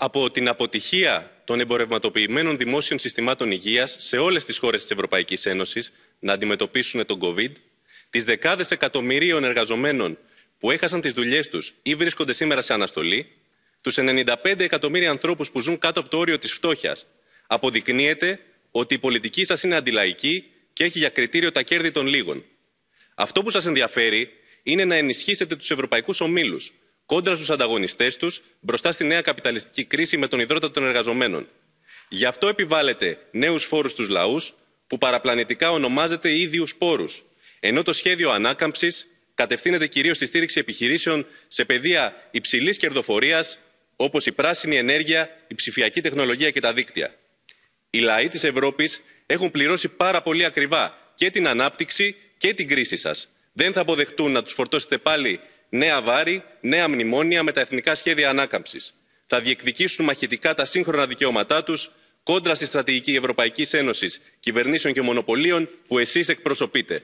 από την αποτυχία των εμπορευματοποιημένων δημόσιων συστημάτων υγείας σε όλες τις χώρες της Ευρωπαϊκής Ένωσης να αντιμετωπίσουν τον COVID, τις δεκάδες εκατομμυρίων εργαζομένων που έχασαν τις δουλειές τους ή βρίσκονται σήμερα σε αναστολή, τους 95 εκατομμύρια ανθρώπους που ζουν κάτω από το όριο της φτώχειας, αποδεικνύεται ότι η πολιτική σας είναι αντιλαϊκή και έχει για κριτήριο τα κέρδη των λίγων. Αυτό που σας ενδιαφέρει είναι να ενισχύσετε τους Ευρωπαϊκούς ομίλους κόντρα στους ανταγωνιστές τους μπροστά στη νέα καπιταλιστική κρίση με τον ιδρώτα των εργαζομένων. Γι' αυτό επιβάλλεται νέους φόρους στους λαούς που παραπλανητικά ονομάζεται ίδιους πόρους, ενώ το σχέδιο ανάκαμψης κατευθύνεται κυρίως στη στήριξη επιχειρήσεων σε πεδία υψηλής κερδοφορίας όπως η πράσινη ενέργεια, η ψηφιακή τεχνολογία και τα δίκτυα. Οι λαοί της Ευρώπης έχουν πληρώσει πάρα πολύ ακριβά και την ανάπτυξη και την κρίση σας. Δεν θα αποδεχτούν να τους φορτώσετε πάλι νέα βάρη, νέα μνημόνια με τα εθνικά σχέδια ανάκαμψης. Θα διεκδικήσουν μαχητικά τα σύγχρονα δικαιώματά τους κόντρα στη στρατηγική Ευρωπαϊκής Ένωσης, κυβερνήσεων και μονοπωλίων που εσείς εκπροσωπείτε.